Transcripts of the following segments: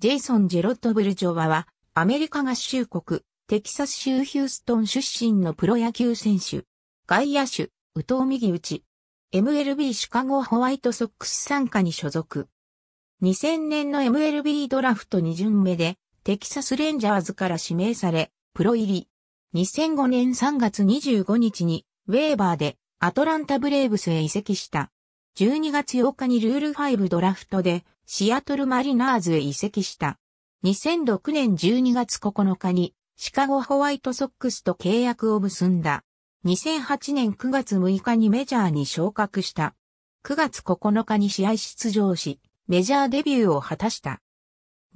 ジェイソン・ジェロット・ブルジョワは、アメリカ合衆国、テキサス州ヒューストン出身のプロ野球選手。外野手、右投右打ち。MLB シカゴホワイトソックス参加に所属。2000年の MLB ドラフト2巡目で、テキサスレンジャーズから指名され、プロ入り。2005年3月25日に、ウェーバーで、アトランタブレーブスへ移籍した。12月8日にルール5ドラフトで、シアトルマリナーズへ移籍した。2006年12月9日にシカゴホワイトソックスと契約を結んだ。2008年9月6日にメジャーに昇格した。9月9日に試合出場し、メジャーデビューを果たした。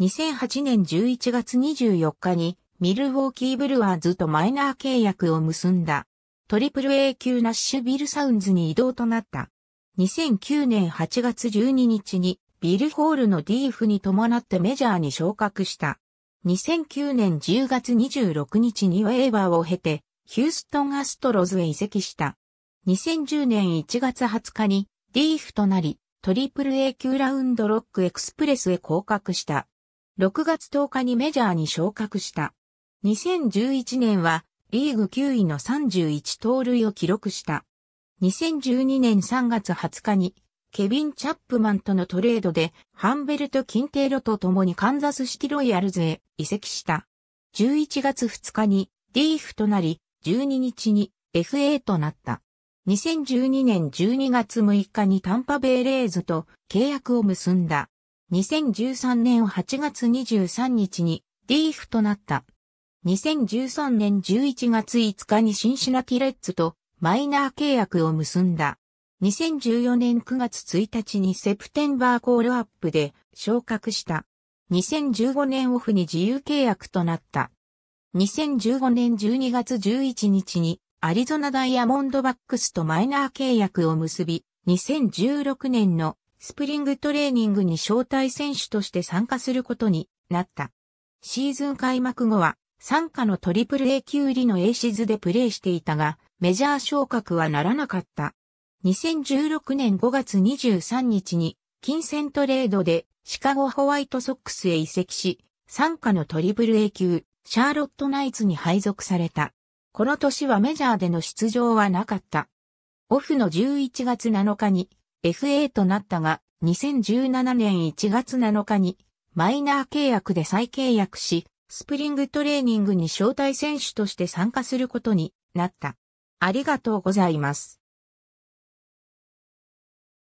2008年11月24日にミルウォーキーブルワーズとマイナー契約を結んだ。トリプル A 級ナッシュビルサウンズに移動となった。2009年8月12日にビルホールの DF に伴ってメジャーに昇格した。2009年10月26日にウェーバーを経て、ヒューストンアストロズへ移籍した。2010年1月20日に DF となり、トリプル A 級ラウンドロックエクスプレスへ降格した。6月10日にメジャーに昇格した。2011年はリーグ9位の31盗塁を記録した。2012年3月20日にケビン・チャップマンとのトレードで、ハンベルト・キンテーロと共にカンザスシティロイヤルズへ移籍した。11月2日にディーフとなり、12日に FA となった。2012年12月6日にタンパベイレーズと契約を結んだ。2013年8月23日にディーフとなった。2013年11月5日にシンシナティレッツとマイナー契約を結んだ。2014年9月1日にセプテンバーコールアップで昇格した。2015年オフに自由契約となった。2015年12月11日にアリゾナダイヤモンドバックスとマイナー契約を結び、2016年のスプリングトレーニングに招待選手として参加することになった。シーズン開幕後は、参加のトリプル A 級入りの A シズでプレーしていたが、メジャー昇格はならなかった。2016年5月23日に金銭トレードでシカゴホワイトソックスへ移籍し、参加のトリブル A 級、シャーロットナイツに配属された。この年はメジャーでの出場はなかった。オフの11月7日に FA となったが、2017年1月7日にマイナー契約で再契約し、スプリングトレーニングに招待選手として参加することになった。ありがとうございます。